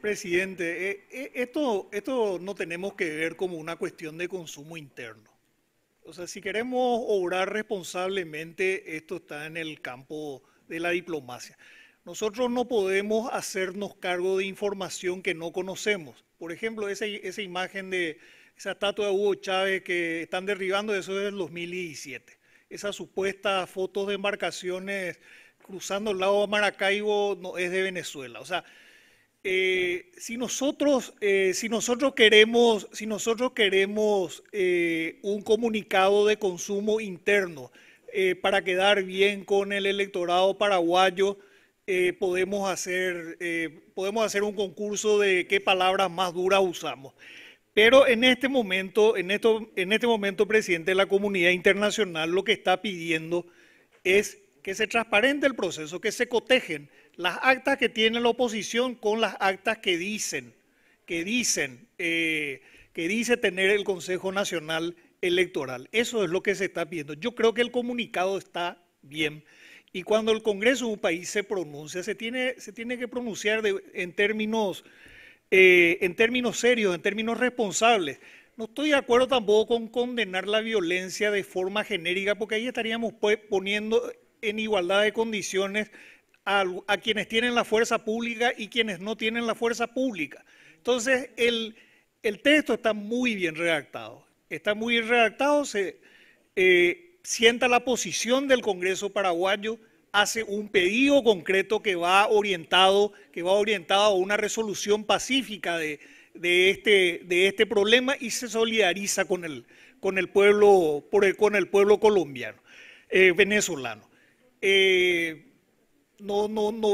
presidente, eh, eh, esto, esto no tenemos que ver como una cuestión de consumo interno. O sea, si queremos obrar responsablemente, esto está en el campo de la diplomacia. Nosotros no podemos hacernos cargo de información que no conocemos. Por ejemplo, esa, imagen de esa estatua de Hugo Chávez que están derribando, eso es del 2017. esa supuesta foto de embarcaciones cruzando el lago Maracaibo no, es de Venezuela. O sea, eh, si nosotros, eh, si nosotros queremos, si nosotros queremos eh, un comunicado de consumo interno para quedar bien con el electorado paraguayo, podemos hacer, podemos hacer un concurso de qué palabras más duras usamos. Pero en este momento, en esto, en este momento, presidente, la comunidad internacional lo que está pidiendo es que se transparente el proceso, que se cotejen las actas que tiene la oposición con las actas que dicen, que dicen, eh, que dice tener el Consejo Nacional Electoral. Eso es lo que se está viendo. Yo creo que el comunicado está bien. Y cuando el Congreso de un país se pronuncia, se tiene, se tiene que pronunciar en, términos, eh, en términos serios, en términos responsables. No estoy de acuerdo tampoco con condenar la violencia de forma genérica, porque ahí estaríamos pues, poniendo, en igualdad de condiciones a, quienes tienen la fuerza pública y quienes no tienen la fuerza pública. Entonces, el, el texto está muy bien redactado. Está muy bien redactado, se eh, sienta la posición del Congreso paraguayo, hace un pedido concreto que va orientado, que va orientado a una resolución pacífica de, este, de este problema y se solidariza con el, con el pueblo, por con el pueblo colombiano, eh, venezolano. Eh, no,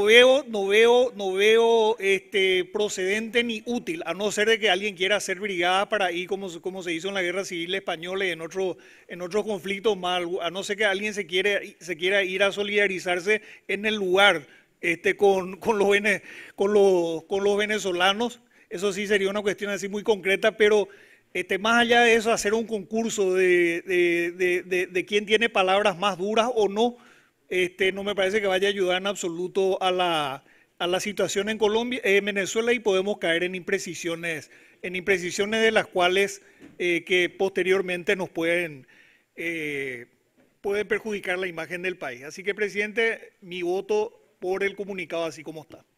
veo, no veo, no veo este, procedente ni útil, a no ser de que alguien quiera hacer brigada para ir como, como se hizo en la Guerra Civil Española y en, en otros conflictos mal a no ser que alguien se, quiere, se quiera ir a solidarizarse en el lugar este, con, los, con, los, con los venezolanos. Eso sí sería una cuestión así muy concreta, pero... Este, más allá de eso, hacer un concurso de, de, de, de, quién tiene palabras más duras o no, este, no me parece que vaya a ayudar en absoluto a la, situación en Colombia, en Venezuela y podemos caer en imprecisiones, en imprecisiones de las cuales eh, que posteriormente nos pueden, eh, pueden perjudicar la imagen del país. Así que, presidente, mi voto por el comunicado así como está.